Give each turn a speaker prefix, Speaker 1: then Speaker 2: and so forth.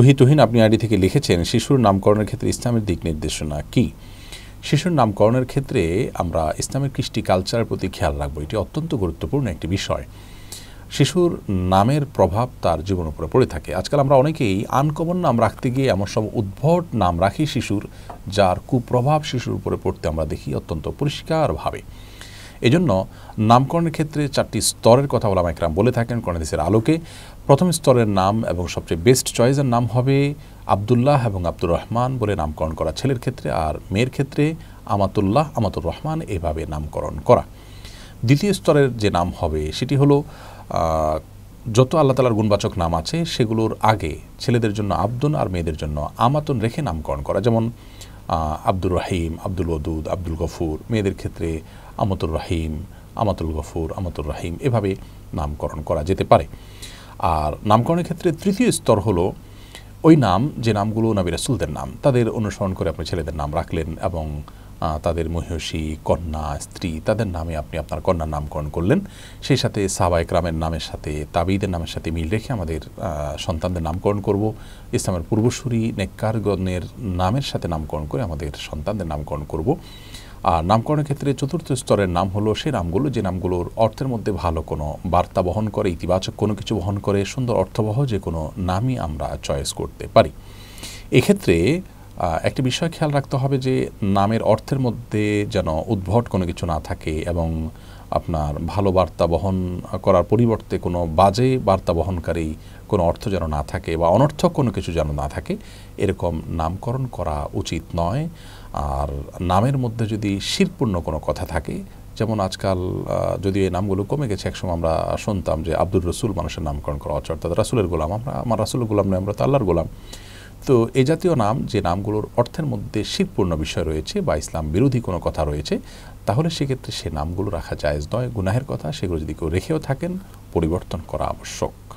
Speaker 1: তুহি তুহিন আপনি আইডি থেকে লিখেছেন শিশুর নামকরণের ক্ষেত্রে ইসলামের দিক নির্দেশনা কি শিশুর নামকরণের ক্ষেত্রে আমরা ইসলামের কৃষ্টি কালচারের প্রতি খেয়াল রাখবো এটি অত্যন্ত গুরুত্বপূর্ণ একটি বিষয় শিশুর নামের প্রভাব তার জীবন উপরে পড়ে থাকে আজকাল আমরা অনেকেই আনকমন নাম রাখতে গিয়ে এমন সব উদ্ভট নাম রাখি শিশুর যার কুপ্রভাব শিশুর উপরে পড়তে আমরা দেখি অত্যন্ত পরিষ্কারভাবে এজন্য নামকরণের ক্ষেত্রে চারটি স্তরের কথা ওলামা একরাম বলে থাকেন কর্ণাদেশের আলোকে প্রথম স্তরের নাম এবং সবচেয়ে বেস্ট চয়েসের নাম হবে আবদুল্লাহ এবং আব্দুর রহমান বলে নামকরণ করা ছেলের ক্ষেত্রে আর মেয়ের ক্ষেত্রে আমাতুল্লাহ আমাতুর রহমান এভাবে নামকরণ করা দ্বিতীয় স্তরের যে নাম হবে সেটি হলো যত আল্লাহ তালার গুণবাচক নাম আছে সেগুলোর আগে ছেলেদের জন্য আব্দুন আর মেয়েদের জন্য আমাতন রেখে নামকরণ করা যেমন আব্দুর রাহিম আব্দুল ওদুদ আব্দুল গফুর মেয়েদের ক্ষেত্রে আমতুর রাহিম আমাতুল গফুর আমাতুর রাহিম এভাবে নামকরণ করা যেতে পারে আর নামকরণের ক্ষেত্রে তৃতীয় স্তর হলো ওই নাম যে নামগুলো নবী রাসুলদের নাম তাদের অনুসরণ করে আপনি ছেলেদের নাম রাখলেন এবং তাদের মহিষী কন্যা স্ত্রী তাদের নামে আপনি আপনার কন্যার নামকরণ করলেন সেই সাথে সাবা একরামের নামের সাথে তাবিদের নামের সাথে মিল রেখে আমাদের সন্তানদের নামকরণ করব ইসলামের পূর্বসূরি নেককারগণের নামের সাথে নামকরণ করে আমাদের সন্তানদের নামকরণ করব আর নামকরণের ক্ষেত্রে চতুর্থ স্তরের নাম হলো সেই নামগুলো যে নামগুলোর অর্থের মধ্যে ভালো কোনো বার্তা বহন করে ইতিবাচক কোনো কিছু বহন করে সুন্দর অর্থবহ যে কোনো নামই আমরা চয়েস করতে পারি এক্ষেত্রে একটি বিষয় খেয়াল রাখতে হবে যে নামের অর্থের মধ্যে যেন উদ্ভট কোনো কিছু না থাকে এবং আপনার ভালো বার্তা বহন করার পরিবর্তে কোনো বাজে বার্তা বহনকারী কোনো অর্থ যেন না থাকে বা অনর্থক কোনো কিছু যেন না থাকে এরকম নামকরণ করা উচিত নয় আর নামের মধ্যে যদি শিরপূর্ণ কোনো কথা থাকে যেমন আজকাল যদি এই নামগুলো কমে গেছে একসময় আমরা শুনতাম যে আব্দুর রসুল মানুষের নামকরণ করা অর্থাৎ রাসুলের গোলাম আমরা আমার রাসুলের গোলাম নয় আমরা তো আল্লাহর গোলাম তো এ জাতীয় নাম যে নামগুলোর অর্থের মধ্যে শীতপূর্ণ বিষয় রয়েছে বা ইসলাম বিরোধী কোনো কথা রয়েছে তাহলে সেক্ষেত্রে সে নামগুলো রাখা জায়েজ নয় গুনাহের কথা সেগুলো যদি কেউ রেখেও থাকেন পরিবর্তন করা আবশ্যক